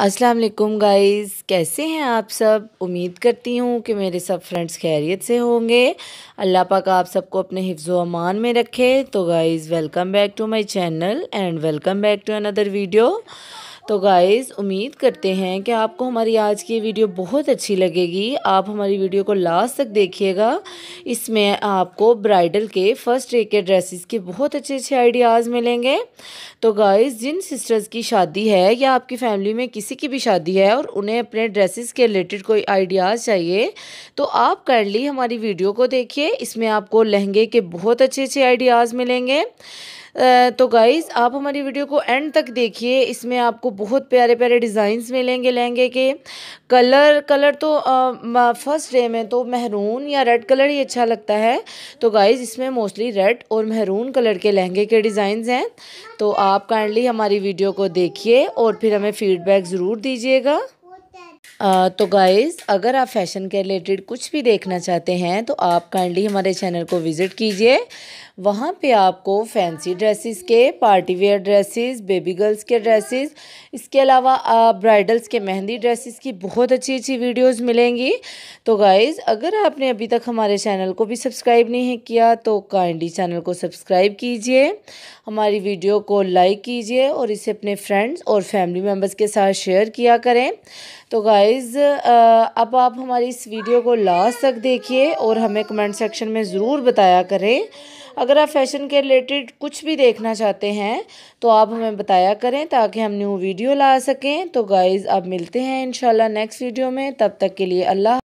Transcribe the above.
अस्सलाम वालेकुम गाइस कैसे हैं आप सब उम्मीद करती हूँ कि मेरे सब फ्रेंड्स खैरियत से होंगे अल्लाह पाक आप सबको अपने हिफ्जो अमान में रखे तो guys welcome back to my channel and welcome back to another video तो गाइज़ उम्मीद करते हैं कि आपको हमारी आज की वीडियो बहुत अच्छी लगेगी आप हमारी वीडियो को लास्ट तक देखिएगा इसमें आपको ब्राइडल के फ़र्स्ट डे के ड्रेसेस के बहुत अच्छे अच्छे आइडियाज़ मिलेंगे तो गाइस जिन सिस्टर्स की शादी है या आपकी फ़ैमिली में किसी की भी शादी है और उन्हें अपने ड्रेसेस के रिलेटेड कोई आइडियाज़ चाहिए तो आप काइंडली हमारी वीडियो को देखिए इसमें आपको लहंगे के बहुत अच्छे अच्छे आइडियाज़ मिलेंगे तो गाइज़ आप हमारी वीडियो को एंड तक देखिए इसमें आपको बहुत प्यारे प्यारे डिज़ाइंस मिलेंगे लहंगे के कलर कलर तो फर्स्ट डे में तो महरून या रेड कलर ही अच्छा लगता है तो गाइज़ इसमें मोस्टली रेड और महरून कलर के लहंगे के डिज़ाइंस हैं तो आप काइंडली हमारी वीडियो को देखिए और फिर हमें फ़ीडबैक ज़रूर दीजिएगा तो गाइज़ अगर आप फैशन के रिलेटेड कुछ भी देखना चाहते हैं तो आप काइंडली हमारे चैनल को विज़िट कीजिए वहाँ पे आपको फैंसी ड्रेसेस के party wear dresses baby girls के ड्रेसेस इसके अलावा ब्राइडल्स के मेहंदी ड्रेसेस की बहुत अच्छी अच्छी वीडियोस मिलेंगी तो गाइज़ अगर आपने अभी तक हमारे चैनल को भी सब्सक्राइब नहीं किया तो काइंडली चैनल को सब्सक्राइब कीजिए हमारी वीडियो को लाइक कीजिए और इसे अपने फ्रेंड्स और फैमिली मेम्बर्स के साथ शेयर किया करें तो गाइज गाइज़ uh, अब आप हमारी इस वीडियो को लास्ट तक देखिए और हमें कमेंट सेक्शन में ज़रूर बताया करें अगर आप फैशन के रिलेटेड कुछ भी देखना चाहते हैं तो आप हमें बताया करें ताकि हम न्यू वीडियो ला सकें तो गाइज़ अब मिलते हैं इन नेक्स्ट वीडियो में तब तक के लिए अल्लाह